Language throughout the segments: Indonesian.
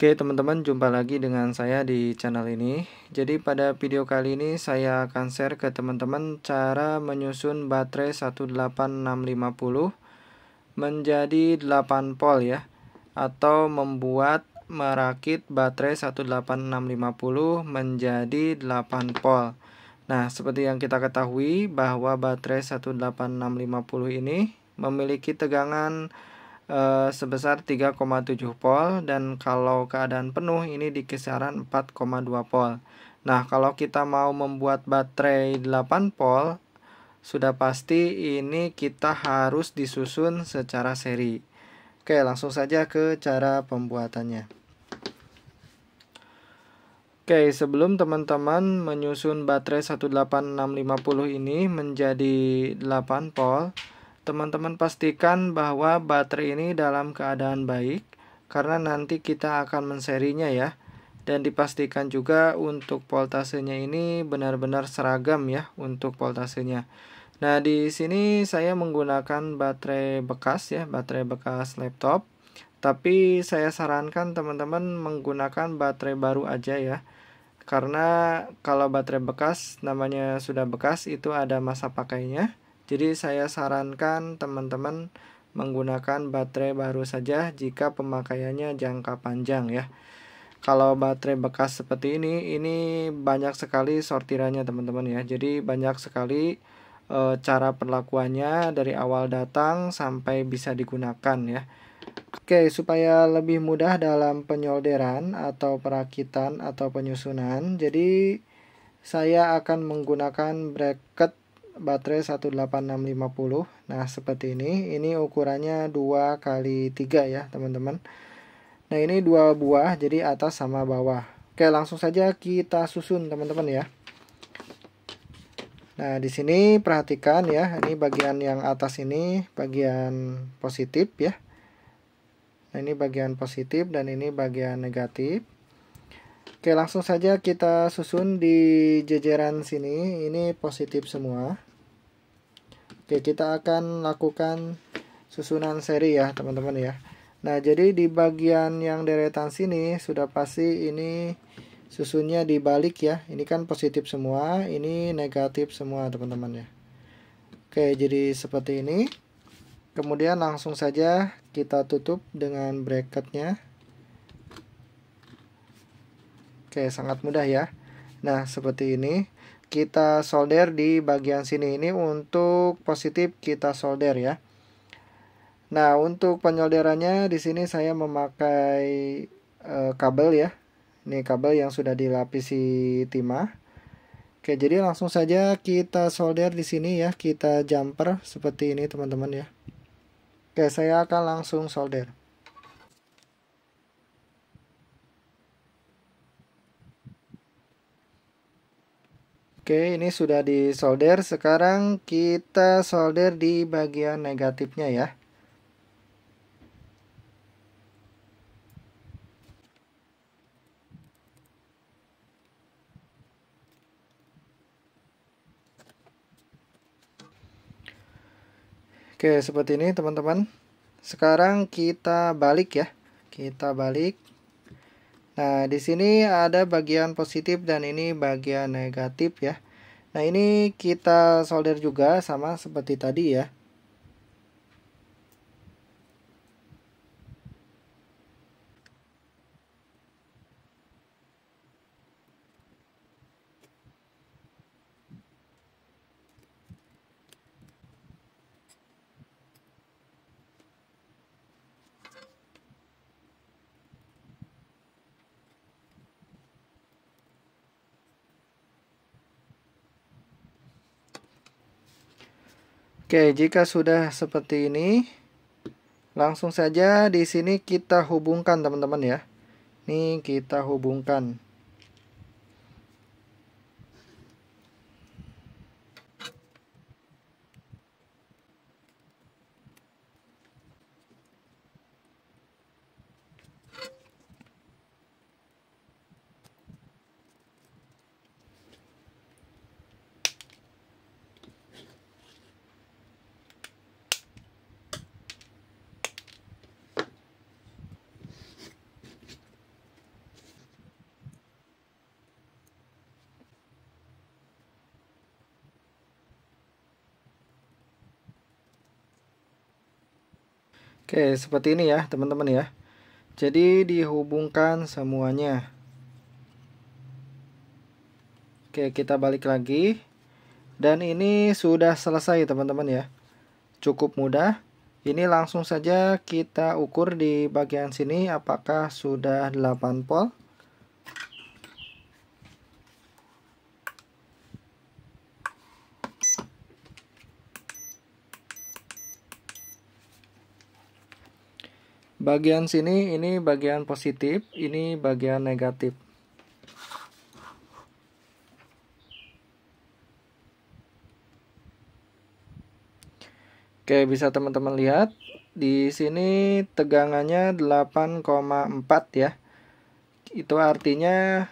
Oke teman-teman, jumpa lagi dengan saya di channel ini. Jadi pada video kali ini saya akan share ke teman-teman cara menyusun baterai 18650 menjadi 8 volt ya atau membuat merakit baterai 18650 menjadi 8 volt. Nah, seperti yang kita ketahui bahwa baterai 18650 ini memiliki tegangan Eh, sebesar 3,7 pol dan kalau keadaan penuh ini di kisaran 4,2 pol. Nah, kalau kita mau membuat baterai 8 pol, sudah pasti ini kita harus disusun secara seri. Oke, langsung saja ke cara pembuatannya. Oke, sebelum teman-teman menyusun baterai 18650 ini menjadi 8 volt, Teman-teman pastikan bahwa baterai ini dalam keadaan baik karena nanti kita akan menserinya ya. Dan dipastikan juga untuk voltasenya ini benar-benar seragam ya untuk voltasenya. Nah, di sini saya menggunakan baterai bekas ya, baterai bekas laptop. Tapi saya sarankan teman-teman menggunakan baterai baru aja ya. Karena kalau baterai bekas namanya sudah bekas itu ada masa pakainya. Jadi saya sarankan teman-teman menggunakan baterai baru saja jika pemakaiannya jangka panjang ya. Kalau baterai bekas seperti ini, ini banyak sekali sortirannya teman-teman ya. Jadi banyak sekali e, cara perlakuannya dari awal datang sampai bisa digunakan ya. Oke, supaya lebih mudah dalam penyolderan atau perakitan atau penyusunan, jadi saya akan menggunakan bracket baterai 18650 nah seperti ini ini ukurannya 2 kali 3 ya teman-teman nah ini dua buah jadi atas sama bawah oke langsung saja kita susun teman-teman ya nah di sini perhatikan ya ini bagian yang atas ini bagian positif ya nah ini bagian positif dan ini bagian negatif Oke, langsung saja kita susun di jejeran sini. Ini positif semua. Oke, kita akan lakukan susunan seri ya, teman-teman ya. Nah, jadi di bagian yang deretan sini sudah pasti ini susunnya dibalik ya. Ini kan positif semua, ini negatif semua, teman-teman ya. Oke, jadi seperti ini. Kemudian langsung saja kita tutup dengan bracketnya. Oke, sangat mudah ya. Nah, seperti ini kita solder di bagian sini ini untuk positif kita solder ya. Nah, untuk penyolderannya di sini saya memakai e, kabel ya. Ini kabel yang sudah dilapisi timah. Oke, jadi langsung saja kita solder di sini ya. Kita jumper seperti ini, teman-teman ya. Oke, saya akan langsung solder. Oke, ini sudah disolder. Sekarang kita solder di bagian negatifnya ya. Oke, seperti ini teman-teman. Sekarang kita balik ya. Kita balik. Nah, di sini ada bagian positif dan ini bagian negatif ya. Nah, ini kita solder juga sama seperti tadi ya. Oke, jika sudah seperti ini, langsung saja di sini kita hubungkan teman-teman ya. Ini kita hubungkan. Oke, seperti ini ya, teman-teman ya. Jadi dihubungkan semuanya. Oke, kita balik lagi. Dan ini sudah selesai, teman-teman ya. Cukup mudah. Ini langsung saja kita ukur di bagian sini apakah sudah 8 volt Bagian sini ini bagian positif, ini bagian negatif. Oke, bisa teman-teman lihat di sini tegangannya 8,4 ya. Itu artinya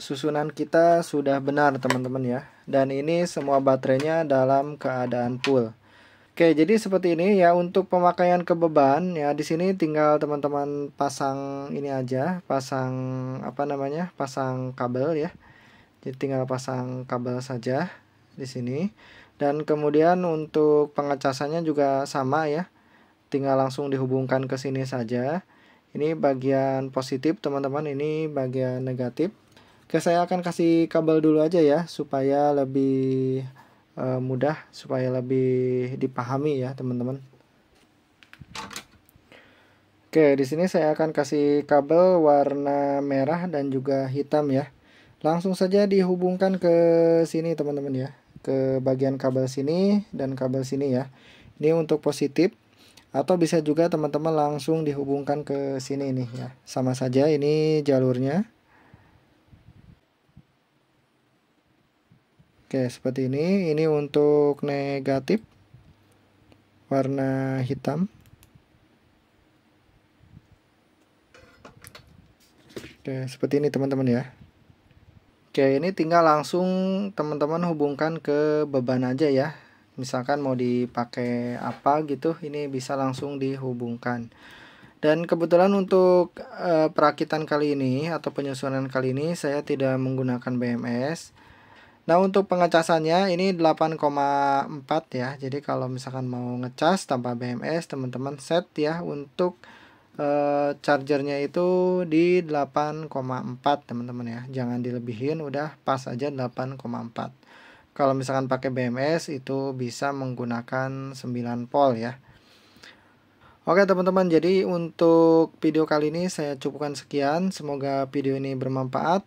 susunan kita sudah benar teman-teman ya. Dan ini semua baterainya dalam keadaan full. Oke, jadi seperti ini ya untuk pemakaian kebeban ya di sini tinggal teman-teman pasang ini aja, pasang apa namanya? pasang kabel ya. Jadi tinggal pasang kabel saja di sini. Dan kemudian untuk pengecasannya juga sama ya. Tinggal langsung dihubungkan ke sini saja. Ini bagian positif teman-teman, ini bagian negatif. Oke, saya akan kasih kabel dulu aja ya supaya lebih uh, mudah supaya lebih dipahami ya teman-teman. Oke, di sini saya akan kasih kabel warna merah dan juga hitam ya. Langsung saja dihubungkan ke sini teman-teman ya, ke bagian kabel sini dan kabel sini ya. Ini untuk positif atau bisa juga teman-teman langsung dihubungkan ke sini nih ya. Sama saja ini jalurnya. Oke, seperti ini. Ini untuk negatif warna hitam. Oke, seperti ini teman-teman ya. Oke, ini tinggal langsung teman-teman hubungkan ke beban aja ya. Misalkan mau dipakai apa gitu, ini bisa langsung dihubungkan. Dan kebetulan untuk e, perakitan kali ini atau penyusunan kali ini saya tidak menggunakan BMS Nah untuk pengecasannya ini 8,4 ya Jadi kalau misalkan mau ngecas tanpa BMS teman-teman set ya Untuk e, chargernya itu di 8,4 teman-teman ya Jangan dilebihin udah pas aja 8,4 Kalau misalkan pakai BMS itu bisa menggunakan 9 volt ya Oke teman-teman, jadi untuk video kali ini saya cukupkan sekian. Semoga video ini bermanfaat.